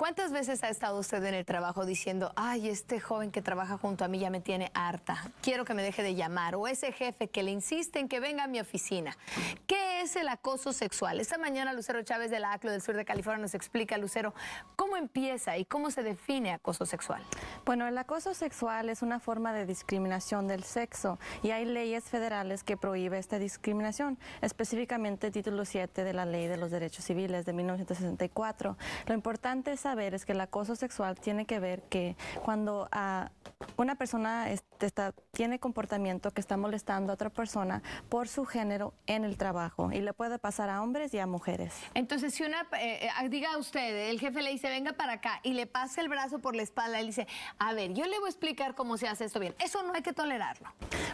¿Cuántas veces ha estado usted en el trabajo diciendo, ay, este joven que trabaja junto a mí ya me tiene harta, quiero que me deje de llamar, o ese jefe que le insiste en que venga a mi oficina? ¿Qué es el acoso sexual? Esta mañana Lucero Chávez de la ACLO del sur de California nos explica, Lucero, cómo empieza y cómo se define acoso sexual. Bueno, el acoso sexual es una forma de discriminación del sexo y hay leyes federales que prohíben esta discriminación, específicamente título 7 de la Ley de los Derechos Civiles de 1964. Lo importante es saber es que el acoso sexual tiene que ver que cuando una persona tiene comportamiento que está molestando a otra persona por su género en el trabajo y le puede pasar a hombres y a mujeres. Entonces, si una, eh, eh, diga usted, el jefe le dice, venga para acá y le pasa el brazo por la espalda él dice, a ver, yo le voy a explicar cómo se hace esto bien. Eso no hay que tolerarlo.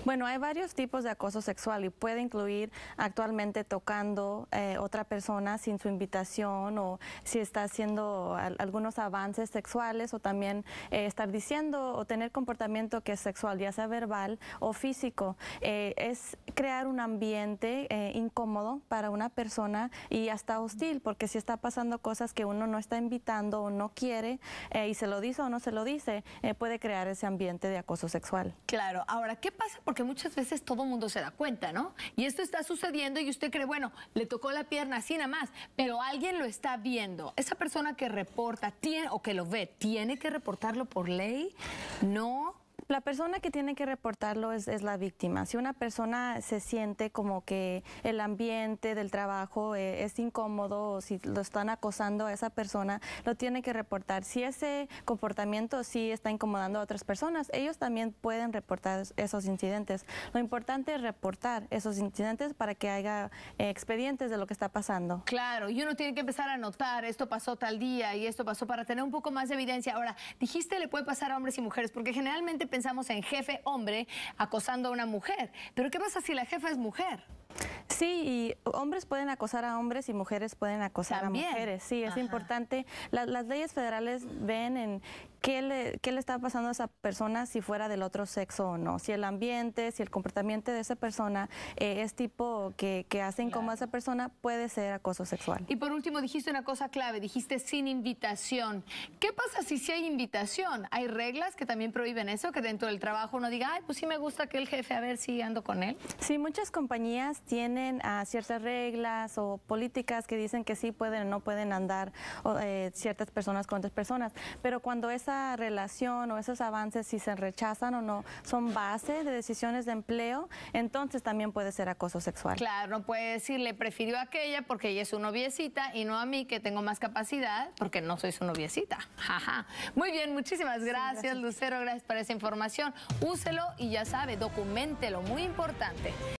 Bueno, hay varios tipos de acoso sexual y puede incluir actualmente tocando eh, otra persona sin su invitación o si está haciendo algunos avances sexuales o también eh, estar diciendo o tener comportamiento que es sexual ya sea verbal o físico. Eh, es crear un ambiente eh, incómodo para una persona y hasta hostil, porque si está pasando cosas que uno no está invitando o no quiere eh, y se lo dice o no se lo dice, puede crear ese ambiente de acoso sexual. Claro, ahora, ¿qué pasa? Porque muchas veces todo mundo se da cuenta, ¿no? Y esto está sucediendo y usted cree, bueno, le tocó la pierna así nada más, pero alguien lo está viendo. Esa persona que reporta tiene, o que lo ve, ¿tiene que reportarlo por ley? No, la persona que tiene que reportarlo es, la víctima. Si una persona se siente como que el ambiente del trabajo eh, es incómodo o si lo están acosando a esa persona, lo tiene que reportar. Si ese comportamiento sí está incomodando a otras personas, ellos también pueden reportar esos incidentes. Lo importante es reportar esos incidentes para que haya expedientes de lo que está pasando. Claro, y uno tiene que empezar a notar, esto pasó tal día y esto pasó para tener un poco más de evidencia. Ahora, dijiste le puede pasar a hombres y mujeres, porque generalmente pensamos en jefe hombre acosando a una mujer. Pero ¿qué pasa si la jefa es mujer? Sí, y hombres pueden acosar a hombres y mujeres pueden acosar a mujeres. Sí, es importante. las leyes federales ven en qué le, qué le está pasando a esa persona si fuera del otro sexo o no. Si el ambiente, si el comportamiento de esa persona eh, es tipo que, hacen como a esa persona, puede ser acoso sexual. Y por último, dijiste una cosa clave, dijiste sin invitación. ¿Qué pasa si sí hay invitación? ¿Hay reglas que también prohíben eso? Que dentro del trabajo uno diga, ay, pues sí me gusta que el jefe, a ver si ando con él. Sí, muchas compañías tienen ah, ciertas reglas o políticas que dicen que sí pueden o no pueden andar eh, ciertas personas con otras personas, pero cuando esa relación o esos avances, si se rechazan o no, son base de decisiones de empleo, entonces también puede ser acoso sexual. Claro, no puede decirle, prefirió aquella porque ella es su noviecita y no a mí que tengo más capacidad porque no soy su noviecita. Jaja. Muy bien, muchísimas gracias, gracias. Lucero, gracias por esa información. Úselo y ya sabe, documentelo, muy importante.